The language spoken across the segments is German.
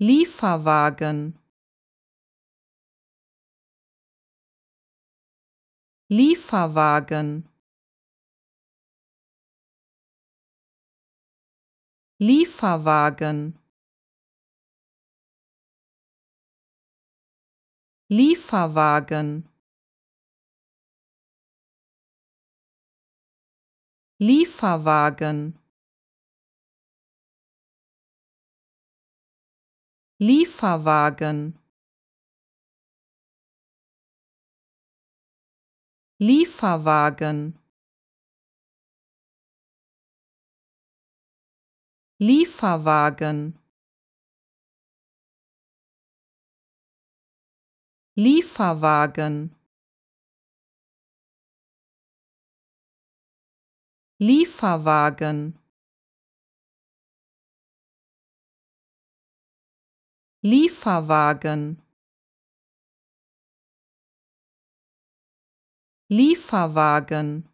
Lieferwagen Lieferwagen Lieferwagen Lieferwagen Lieferwagen Lieferwagen Lieferwagen Lieferwagen Lieferwagen Lieferwagen Lieferwagen Lieferwagen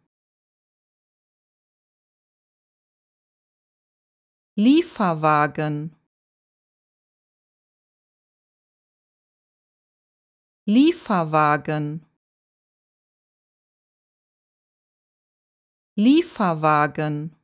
Lieferwagen Lieferwagen Lieferwagen